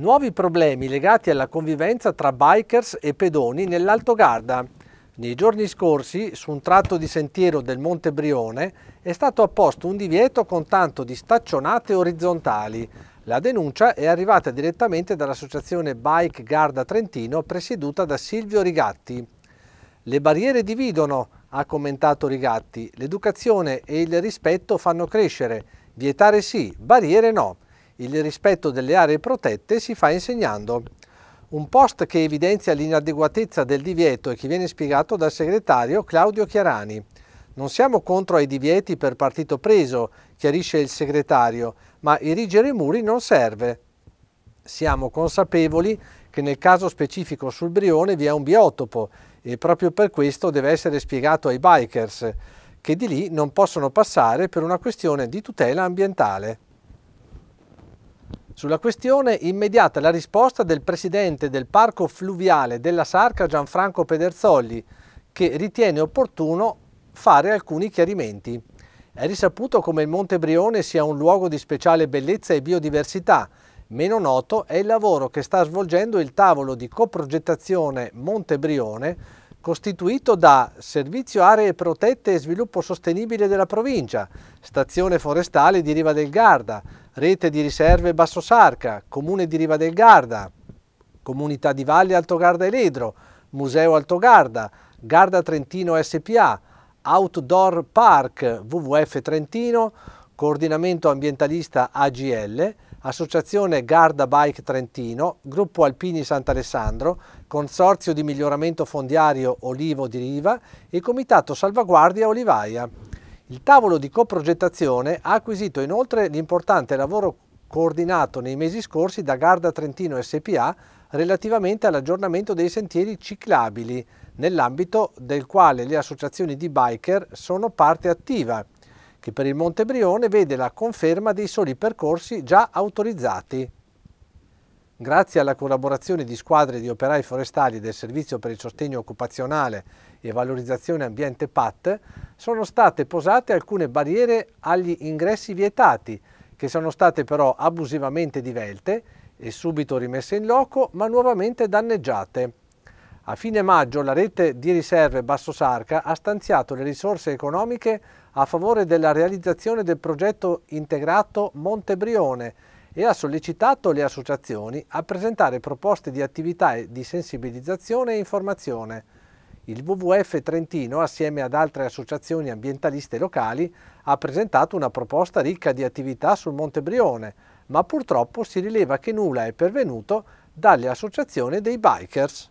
Nuovi problemi legati alla convivenza tra bikers e pedoni nell'Alto Garda. Nei giorni scorsi, su un tratto di sentiero del Monte Brione, è stato apposto un divieto con tanto di staccionate orizzontali. La denuncia è arrivata direttamente dall'associazione Bike Garda Trentino presieduta da Silvio Rigatti. Le barriere dividono, ha commentato Rigatti, l'educazione e il rispetto fanno crescere, vietare sì, barriere no. Il rispetto delle aree protette si fa insegnando. Un post che evidenzia l'inadeguatezza del divieto e che viene spiegato dal segretario Claudio Chiarani. Non siamo contro ai divieti per partito preso, chiarisce il segretario, ma erigere muri non serve. Siamo consapevoli che nel caso specifico sul Brione vi è un biotopo e proprio per questo deve essere spiegato ai bikers, che di lì non possono passare per una questione di tutela ambientale. Sulla questione immediata la risposta del presidente del Parco Fluviale della Sarca Gianfranco Pederzolli che ritiene opportuno fare alcuni chiarimenti. È risaputo come il Monte Brione sia un luogo di speciale bellezza e biodiversità. Meno noto è il lavoro che sta svolgendo il tavolo di coprogettazione Monte Brione, costituito da Servizio Aree Protette e Sviluppo Sostenibile della Provincia, Stazione Forestale di Riva del Garda, Rete di riserve Basso Sarca, Comune di Riva del Garda, Comunità di Valle Alto Garda e Ledro, Museo Alto Garda, Garda Trentino SPA, Outdoor Park WWF Trentino, Coordinamento Ambientalista AGL, Associazione Garda Bike Trentino, Gruppo Alpini Sant'Alessandro, Consorzio di Miglioramento Fondiario Olivo di Riva e Comitato Salvaguardia Olivaia. Il tavolo di coprogettazione ha acquisito inoltre l'importante lavoro coordinato nei mesi scorsi da Garda Trentino SPA relativamente all'aggiornamento dei sentieri ciclabili, nell'ambito del quale le associazioni di biker sono parte attiva, che per il Monte Brione vede la conferma dei soli percorsi già autorizzati. Grazie alla collaborazione di squadre di operai forestali del Servizio per il Sostegno Occupazionale e Valorizzazione Ambiente PAT, sono state posate alcune barriere agli ingressi vietati, che sono state però abusivamente divelte e subito rimesse in loco, ma nuovamente danneggiate. A fine maggio la rete di riserve Basso Sarca ha stanziato le risorse economiche a favore della realizzazione del progetto integrato Montebrione, e ha sollecitato le associazioni a presentare proposte di attività di sensibilizzazione e informazione. Il WWF Trentino, assieme ad altre associazioni ambientaliste locali, ha presentato una proposta ricca di attività sul Monte Brione, ma purtroppo si rileva che nulla è pervenuto dalle associazioni dei bikers.